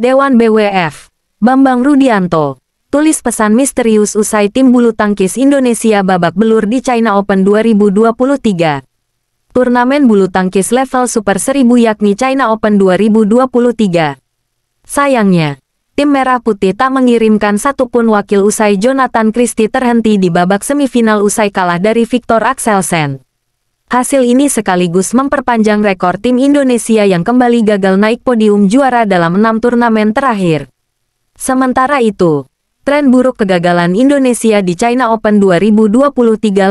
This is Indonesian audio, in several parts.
Dewan BWF, Bambang Rudianto, tulis pesan misterius usai tim bulu tangkis Indonesia babak belur di China Open 2023. Turnamen bulu tangkis level Super seribu yakni China Open 2023. Sayangnya, tim merah putih tak mengirimkan satupun wakil usai Jonathan Christie terhenti di babak semifinal usai kalah dari Victor Axelsen. Hasil ini sekaligus memperpanjang rekor tim Indonesia yang kembali gagal naik podium juara dalam enam turnamen terakhir. Sementara itu, tren buruk kegagalan Indonesia di China Open 2023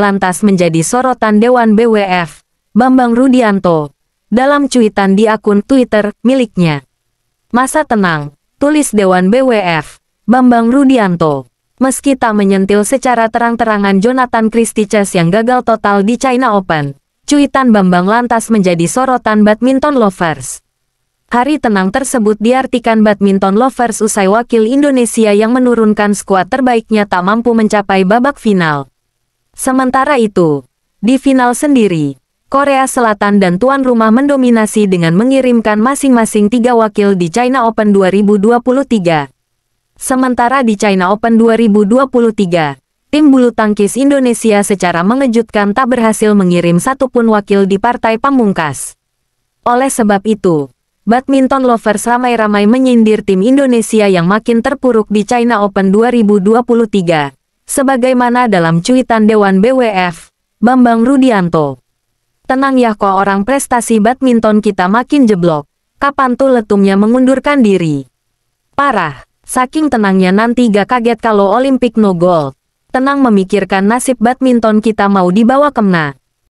lantas menjadi sorotan Dewan BWF, Bambang Rudianto, dalam cuitan di akun Twitter miliknya. Masa tenang, tulis Dewan BWF, Bambang Rudianto. Meski tak menyentil secara terang-terangan Jonathan Christie yang gagal total di China Open, Cuitan Bambang lantas menjadi sorotan badminton lovers. Hari tenang tersebut diartikan badminton lovers usai wakil Indonesia yang menurunkan skuad terbaiknya tak mampu mencapai babak final. Sementara itu, di final sendiri, Korea Selatan dan tuan rumah mendominasi dengan mengirimkan masing-masing tiga wakil di China Open 2023. Sementara di China Open 2023, tim bulu tangkis Indonesia secara mengejutkan tak berhasil mengirim satupun wakil di partai pamungkas. Oleh sebab itu, badminton lovers ramai-ramai menyindir tim Indonesia yang makin terpuruk di China Open 2023. Sebagaimana dalam cuitan Dewan BWF, Bambang Rudianto. Tenang ya kok orang prestasi badminton kita makin jeblok. Kapan tuh letumnya mengundurkan diri? Parah, saking tenangnya nanti gak kaget kalau Olimpik no gold tenang memikirkan nasib badminton kita mau dibawa kemana.